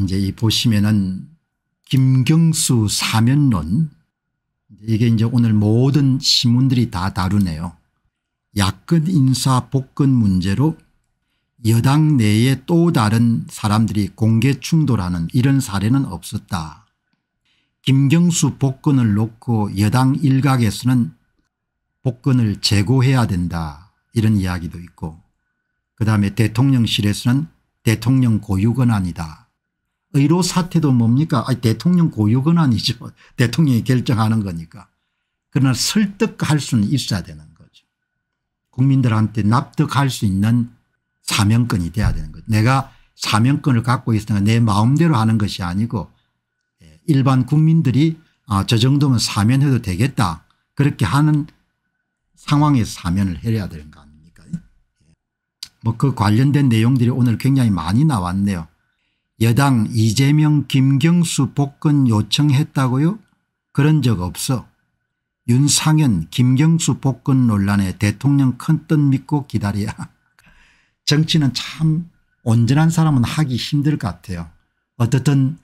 이제 이 보시면은 김경수 사면론 이게 이제 오늘 모든 신문들이 다 다루네요. 야권 인사 복권 문제로 여당 내에 또 다른 사람들이 공개 충돌하는 이런 사례는 없었다. 김경수 복권을 놓고 여당 일각에서는 복권을 제고해야 된다 이런 이야기도 있고 그다음에 대통령실에서는 대통령 고유 권한이다 의료 사태도 뭡니까? 아니, 대통령 고유 권한이죠. 대통령이 결정하는 거니까. 그러나 설득할 수는 있어야 되는 거죠. 국민들한테 납득할 수 있는 사명권이 돼야 되는 거죠. 내가 사명권을 갖고 있으니까 내 마음대로 하는 것이 아니고 예, 일반 국민들이 아, 저 정도면 사면해도 되겠다. 그렇게 하는 상황에 사면을 해야 되는 거 아닙니까? 예. 뭐그 관련된 내용들이 오늘 굉장히 많이 나왔네요. 여당 이재명 김경수 복권 요청했다고요? 그런 적 없어. 윤상현 김경수 복권 논란에 대통령 큰 뜻 믿고 기다려. 정치는 참 온전한 사람은 하기 힘들 것 같아요. 어떻든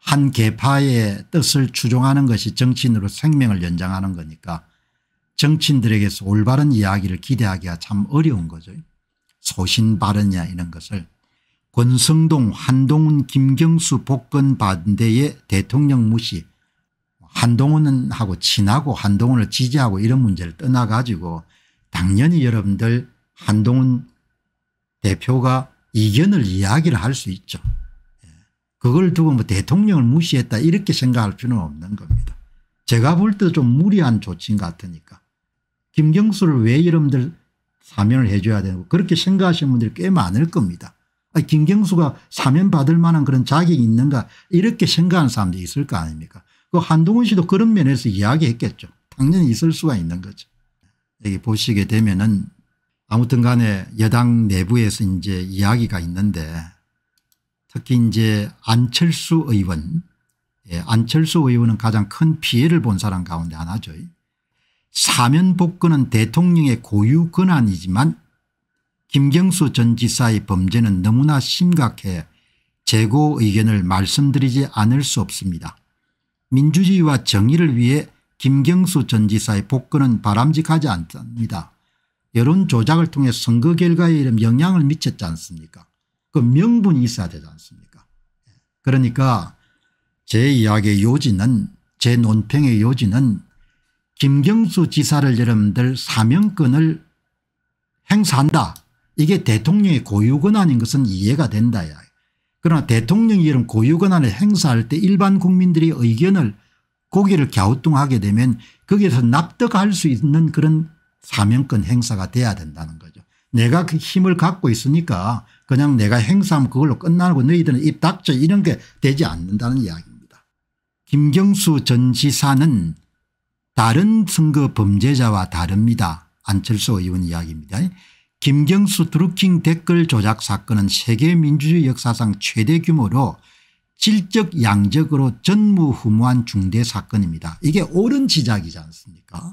한 개파의 뜻을 추종하는 것이 정치인으로 생명을 연장하는 거니까 정치인들에게서 올바른 이야기를 기대하기가 참 어려운 거죠. 소신 발언이야 이런 것을. 권성동 한동훈 김경수 복권 반대의 대통령 무시 한동훈하고 친하고 한동훈을 지지하고 이런 문제를 떠나가지고 당연히 여러분들 한동훈 대표가 이견을 이야기를 할 수 있죠. 그걸 두고 뭐 대통령을 무시했다 이렇게 생각할 필요는 없는 겁니다. 제가 볼 때 좀 무리한 조치인 것 같으니까 김경수를 왜 여러분들 사면을 해줘야 되고 그렇게 생각하시는 분들이 꽤 많을 겁니다. 김경수가 사면받을 만한 그런 자격이 있는가 이렇게 생각하는 사람들 있을 거 아닙니까 그 한동훈 씨도 그런 면에서 이야기했겠죠. 당연히 있을 수가 있는 거죠. 여기 보시게 되면은 아무튼 간에 여당 내부에서 이제 이야기가 있는데 특히 이제 안철수 의원 예, 안철수 의원은 가장 큰 피해를 본 사람 가운데 하나죠. 사면 복권은 대통령의 고유 권한이지만 김경수 전 지사의 범죄는 너무나 심각해 재고 의견을 말씀드리지 않을 수 없습니다. 민주주의와 정의를 위해 김경수 전 지사의 복권은 바람직하지 않습니다. 여론 조작을 통해 선거 결과에 이런 영향을 미쳤지 않습니까 그 명분이 있어야 되지 않습니까 그러니까 제 이야기의 요지는 제 논평의 요지는 김경수 지사를 여러분들 사명권을 행사한다 이게 대통령의 고유 권한인 것은 이해가 된다. 야. 그러나 대통령이 이런 고유 권한을 행사할 때 일반 국민들이 의견을 고개를 갸우뚱하게 되면 거기에서 납득할 수 있는 그런 사명권 행사가 돼야 된다는 거죠. 내가 그 힘을 갖고 있으니까 그냥 내가 행사하면 그걸로 끝나고 너희들은 입 닥쳐 이런 게 되지 않는다는 이야기입니다. 김경수 전 지사는 다른 선거 범죄자와 다릅니다. 안철수 의원 이야기입니다. 김경수 드루킹 댓글 조작 사건은 세계 민주주의 역사상 최대 규모로 질적 양적으로 전무후무한 중대 사건입니다. 이게 옳은 지적이지 않습니까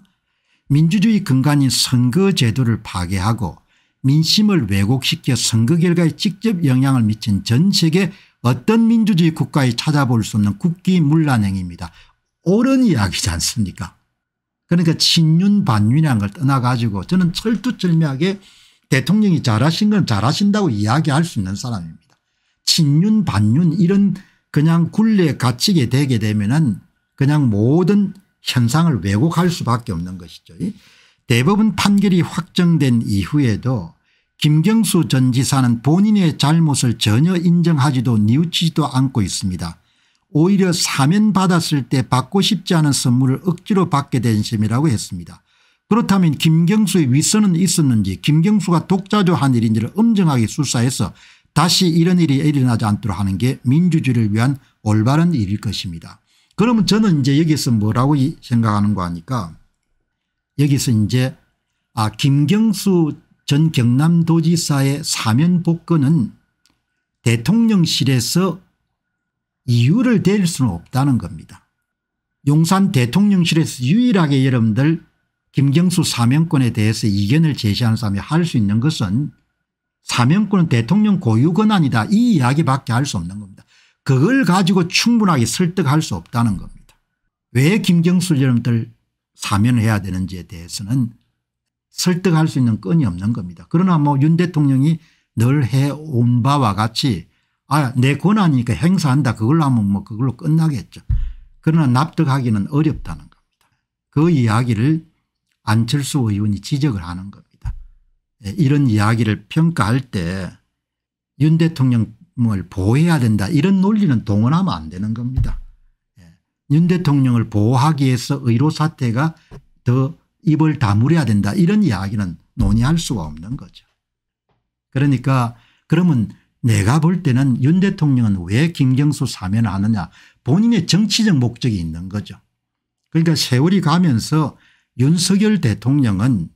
민주주의 근간인 선거제도를 파괴하고 민심을 왜곡시켜 선거 결과에 직접 영향을 미친 전 세계 어떤 민주주의 국가에 찾아볼 수 없는 국기문란행입니다. 옳은 이야기지 않습니까 그러니까 친윤 반윤이라는 걸 떠나가지고 저는 철두철미하게 대통령이 잘하신 건 잘하신다고 이야기할 수 있는 사람입니다. 친윤 반윤 이런 그냥 굴레에 갇히게 되게 되면 은 그냥 모든 현상을 왜곡할 수밖에 없는 것이죠. 대법원 판결이 확정된 이후에도 김경수 전 지사는 본인의 잘못을 전혀 인정하지도 뉘우치지도 않고 있습니다. 오히려 사면받았을 때 받고 싶지 않은 선물을 억지로 받게 된 셈이라고 했습니다. 그렇다면 김경수의 위선은 있었는지 김경수가 독자조한 일인지를 엄정하게 수사해서 다시 이런 일이 일어나지 않도록 하는 게 민주주의를 위한 올바른 일일 것입니다. 그러면 저는 이제 여기서 뭐라고 생각하는 거 하니까 여기서 이제 아 김경수 전 경남도지사의 사면 복권은 대통령실에서 이유를 댈 수는 없다는 겁니다. 용산 대통령실에서 유일하게 여러분들 김경수 사명권에 대해서 이견을 제시하는 사람이 할 수 있는 것은 사명권은 대통령 고유 권한이다 이 이야기밖에 할 수 없는 겁니다. 그걸 가지고 충분하게 설득할 수 없다는 겁니다. 왜 김경수 여러분들 사면을 해야 되는지에 대해서는 설득할 수 있는 끈이 없는 겁니다. 그러나 뭐 윤 대통령이 늘 해온 바와 같이 아 내 권한이니까 행사한다 그걸 로 하면 뭐 그걸로 끝나겠죠. 그러나 납득하기는 어렵다는 겁니다. 그 이야기를 안철수 의원이 지적을 하는 겁니다. 예, 이런 이야기를 평가할 때 윤 대통령을 보호해야 된다 이런 논리는 동원하면 안 되는 겁니다. 예, 윤 대통령을 보호하기 위해서 의료 사태가 더 입을 다물어야 된다 이런 이야기는 논의할 수가 없는 거죠. 그러니까 그러면 내가 볼 때는 윤 대통령은 왜 김경수 사면을 하느냐 본인의 정치적 목적이 있는 거죠. 그러니까 세월이 가면서 윤석열 대통령은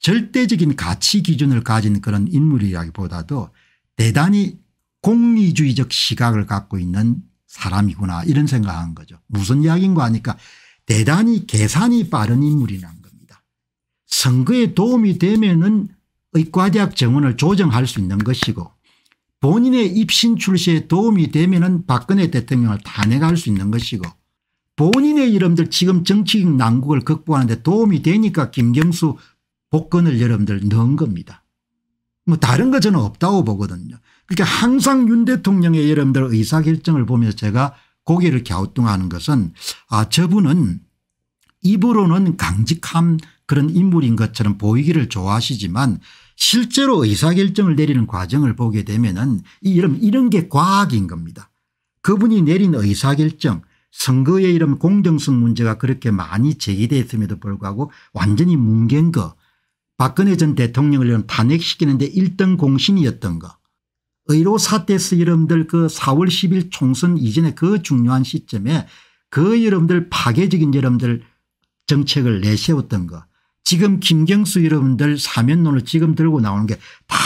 절대적인 가치 기준을 가진 그런 인물이라기보다도 대단히 공리주의적 시각을 갖고 있는 사람이구나 이런 생각한 거죠. 무슨 이야기인가 하니까 대단히 계산이 빠른 인물이란 겁니다. 선거에 도움이 되면은 의과대학 정원을 조정할 수 있는 것이고 본인의 입신 출시에 도움이 되면은 박근혜 대통령을 탄핵할 수 있는 것이고 본인의 이름들 지금 정치적 난국을 극복하는데 도움이 되니까 김경수 복권을 여러분들 넣은 겁니다. 뭐 다른 거 저는 없다고 보거든요. 그러니까 항상 윤 대통령의 여러분들 의사결정을 보면서 제가 고개를 갸우뚱하는 것은 아 저분은 입으로는 강직함 그런 인물인 것처럼 보이기를 좋아하시지만 실제로 의사결정을 내리는 과정을 보게 되면 은 이런, 이런 게 과학인 겁니다. 그분이 내린 의사결정 선거의 이름 공정성 문제가 그렇게 많이 제기됐음에도 불구하고 완전히 뭉갠 거 박근혜 전 대통령을 탄핵시키는 데 1등 공신이었던 거 의로 사태스 이름들 그 4월 10일 총선 이전에 그 중요한 시점에 그 여러분들 파괴적인 여러분들 정책을 내세웠던 거 지금 김경수 여러분들 사면론을 지금 들고 나오는 게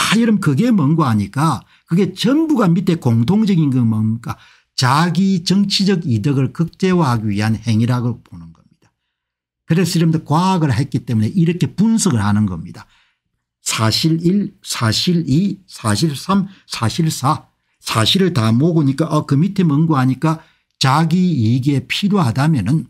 다 여러분 그게 뭔가 하니까 그게 전부가 밑에 공통적인 거 뭔가 자기 정치적 이득을 극대화하기 위한 행위라고 보는 겁니다. 그래서 여러분들 과학을 했기 때문에 이렇게 분석을 하는 겁니다. 사실 1, 사실 2, 사실 3, 사실 4 사실을 다 모으니까 어, 그 밑에 뭔고하니까 자기 이익에 필요하다면 은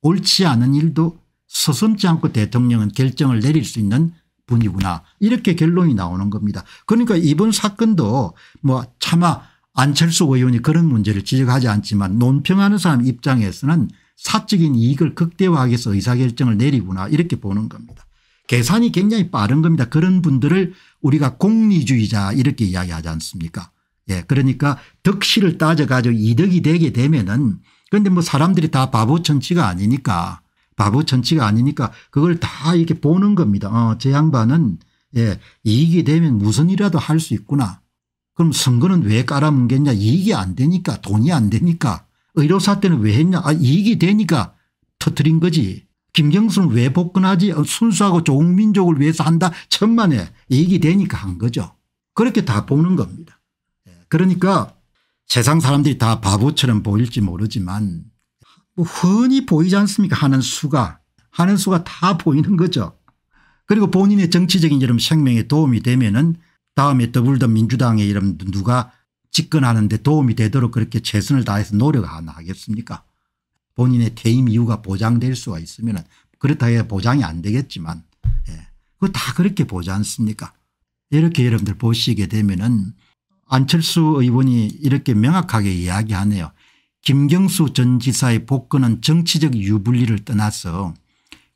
옳지 않은 일도 서슴지 않고 대통령은 결정을 내릴 수 있는 분이구나 이렇게 결론이 나오는 겁니다. 그러니까 이번 사건도 뭐 차마 안철수 의원이 그런 문제를 지적하지 않지만 논평하는 사람 입장에서는 사적인 이익을 극대화하기 위해서 의사결정을 내리구나 이렇게 보는 겁니다. 계산이 굉장히 빠른 겁니다. 그런 분들을 우리가 공리주의자 이렇게 이야기하지 않습니까 예 그러니까 덕실을 따져가지고 이득이 되게 되면은 그런데 뭐 사람들이 다 바보 천치가 아니니까 바보 천치가 아니니까 그걸 다 이렇게 보는 겁니다. 어, 제 양반은 예, 이익이 되면 무슨 일이라도 할 수 있구나. 그럼 선거는 왜 깔아뭉겠냐 이익이 안 되니까 돈이 안 되니까 의료사 때는 왜 했냐 아 이익이 되니까 터트린 거지 김경수는 왜 복근하지 순수하고 좋은 민족을 위해서 한다 천만에 이익이 되니까 한 거죠 그렇게 다 보는 겁니다 예, 그러니까 세상 사람들이 다 바보처럼 보일지 모르지만 뭐 흔히 보이지 않습니까 하는 수가 하는 수가 다 보이는 거죠 그리고 본인의 정치적인 여런 생명에 도움이 되면은 다음에 더블더민주당의 이름 누가 집권하는 데 도움이 되도록 그렇게 최선을 다해서 노력하나 하겠습니까 본인의 퇴임 이유가 보장될 수가 있으면 그렇다 해야 보장이 안 되겠지만 예. 그거 다 그렇게 보지 않습니까 이렇게 여러분들 보시게 되면은 안철수 의원이 이렇게 명확하게 이야기하네요. 김경수 전 지사의 복권은 정치적 유불리를 떠나서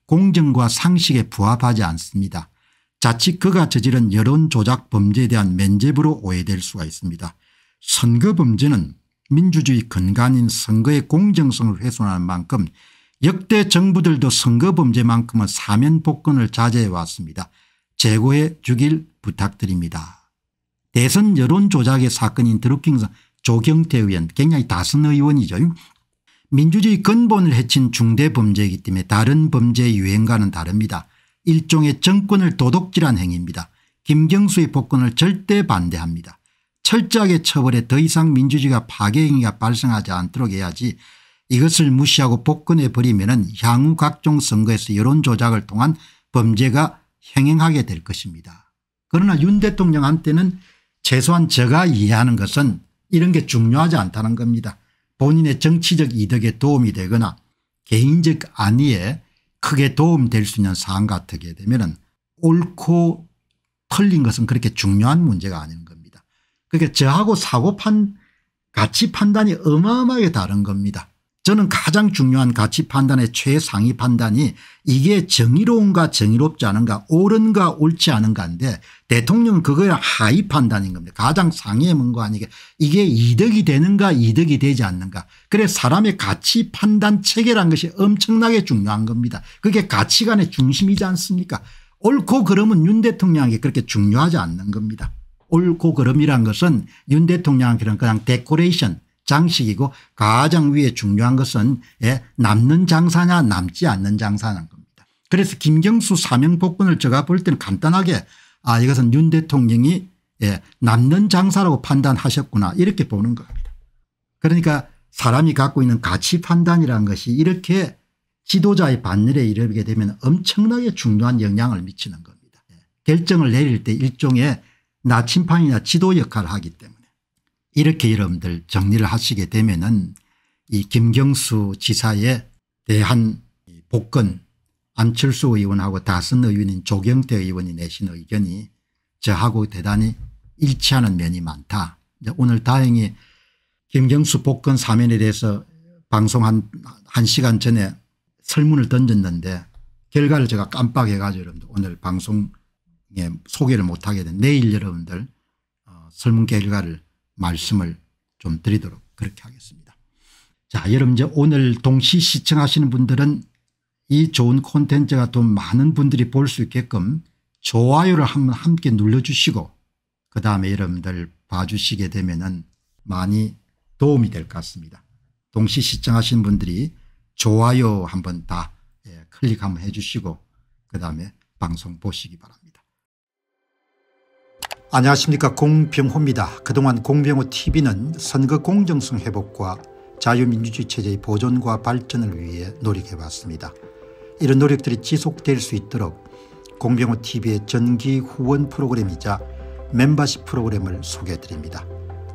공정과 상식에 부합하지 않습니다. 자칫 그가 저지른 여론조작 범죄에 대한 면제부로 오해될 수가 있습니다. 선거 범죄는 민주주의 근간인 선거의 공정성을 훼손하는 만큼 역대 정부들도 선거 범죄만큼은 사면 복권을 자제해 왔습니다. 재고해 주길 부탁드립니다. 대선 여론조작의 사건인 드루킹성 조경태 의원 굉장히 다선 의원이죠. 민주주의 근본을 해친 중대 범죄이기 때문에 다른 범죄의 유행과는 다릅니다. 일종의 정권을 도둑질한 행위입니다. 김경수의 복권을 절대 반대합니다. 철저하게 처벌해 더 이상 민주주의가 파괴행위가 발생하지 않도록 해야지 이것을 무시하고 복권해 버리면 은 향후 각종 선거에서 여론조작을 통한 범죄가 행행하게 될 것입니다. 그러나 윤 대통령한테는 최소한 제가 이해하는 것은 이런 게 중요하지 않다는 겁니다. 본인의 정치적 이득에 도움이 되거나 개인적 안위에 크게 도움될 수 있는 사항 같게 되면 옳고 틀린 것은 그렇게 중요한 문제가 아닌 겁니다. 그러니까 저하고 사고판 가치 판단이 어마어마하게 다른 겁니다. 저는 가장 중요한 가치 판단의 최상위 판단이 이게 정의로운가 정의롭지 않은가 옳은가 옳지 않은가인데 대통령은 그거의 하위 판단인 겁니다. 가장 상위의 뭔가 아니게 이게 이득이 되는가 이득이 되지 않는가 그래 사람의 가치 판단 체계란 것이 엄청나게 중요한 겁니다. 그게 가치관의 중심이지 않습니까 옳고 그름은 윤 대통령에게 그렇게 중요하지 않는 겁니다. 옳고 그름이란 것은 윤 대통령한테는 그냥 데코레이션 장식이고 가장 위에 중요한 것은 예, 남는 장사냐 남지 않는 장사냐는 겁니다. 그래서 김경수 사명복권을 제가 볼 때는 간단하게 아 이것은 윤 대통령이 예, 남는 장사라고 판단하셨구나 이렇게 보는 겁니다. 그러니까 사람이 갖고 있는 가치 판단이라는 것이 이렇게 지도자의 반열에 이르게 되면 엄청나게 중요한 영향을 미치는 겁니다. 예. 결정을 내릴 때 일종의 나침판이나 지도 역할을 하기 때문에 이렇게 여러분들 정리를 하시게 되면 은이 김경수 지사에 대한 복권 안철수 의원하고 다선 의원인 조경태 의원이 내신 의견이 저하고 대단히 일치하는 면이 많다. 오늘 다행히 김경수 복권 사면에 대해서 방송한 1 시간 전에 설문을 던졌는데 결과를 제가 깜빡해 가지고 여러분들 오늘 방송에 소개를 못하게 된 내일 여러분들 어, 설문 결과를 말씀을 좀 드리도록 그렇게 하겠습니다. 자 여러분 이제 오늘 동시 시청하시는 분들은 이 좋은 콘텐츠가 더 많은 분들이 볼 수 있게끔 좋아요를 한번 함께 눌러주시고 그 다음에 여러분들 봐주시게 되면 은 많이 도움이 될 것 같습니다. 동시 시청하신 분들이 좋아요 한 번 다 예, 클릭 한번 해 주시고 그다음에 방송 보시기 바랍니다. 안녕하십니까 공병호입니다. 그동안 공병호TV는 선거 공정성 회복과 자유민주주의 체제의 보존과 발전을 위해 노력해왔습니다. 이런 노력들이 지속될 수 있도록 공병호TV의 전기 후원 프로그램이자 멤버십 프로그램을 소개해드립니다.